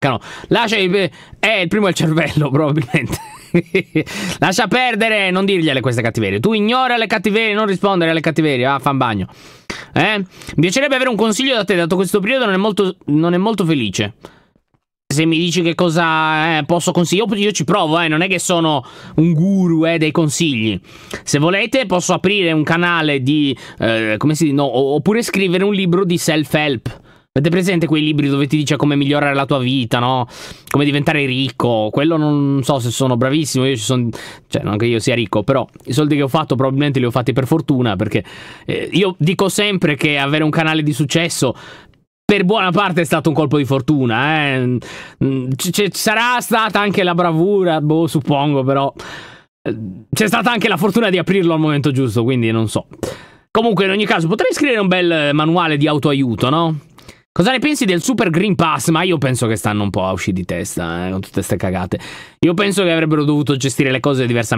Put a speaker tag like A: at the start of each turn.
A: No. Lascia il, eh, il primo è il cervello, probabilmente. Lascia perdere, non dirgliele queste cattiverie. Tu ignora le cattiverie, non rispondere alle cattiverie. Ah, fan bagno. Eh? Mi piacerebbe avere un consiglio da te, dato questo periodo non è molto, non è molto felice. Se mi dici che cosa eh, posso consigliare, io, ci provo, eh, non è che sono un guru eh, dei consigli. Se volete posso aprire un canale di... Eh, come si dice? No, oppure scrivere un libro di self-help Avete presente quei libri dove ti dice come migliorare la tua vita, no? Come diventare ricco? Quello non so se sono bravissimo, io ci sono... Cioè, non che io sia ricco, però i soldi che ho fatto probabilmente li ho fatti per fortuna, perché eh, io dico sempre che avere un canale di successo per buona parte è stato un colpo di fortuna, eh. Mm, c- sarà stata anche la bravura, boh, suppongo, però... Eh, c'è stata anche la fortuna di aprirlo al momento giusto, quindi non so. Comunque, in ogni caso, potrei scrivere un bel manuale di autoaiuto, no? Cosa ne pensi del Super Green Pass? Ma io penso che stanno un po' a uscire di testa eh, con tutte queste cagate. Io penso che avrebbero dovuto gestire le cose diversamente.